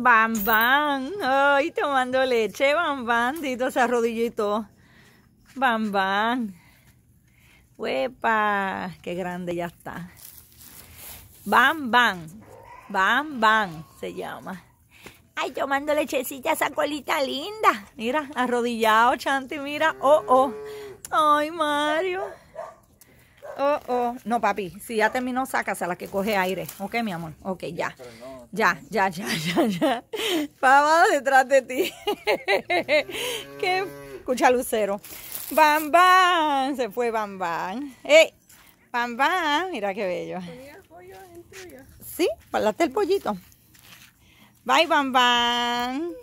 Bam Bam, ay, tomando leche, Bam Bam, Dito se arrodillito. Bam Bam, huepa, qué grande ya está. Bam Bam, Bam Bam se llama. Ay, tomando lechecita esa colita linda. Mira, arrodillado, Chanti, mira, oh, oh. Ay, Mario. Oh, oh. No, papi, si ya terminó, a la que coge aire. Ok, mi amor. Ok, ya. Ya, ya, ya, ya, ya. detrás de ti. ¿Qué? escucha lucero. Bam, bam. Se fue Bam, bam. Eh, Bam, bam. Mira qué bello. Sí, palate el pollito. Bye, Bam, bam.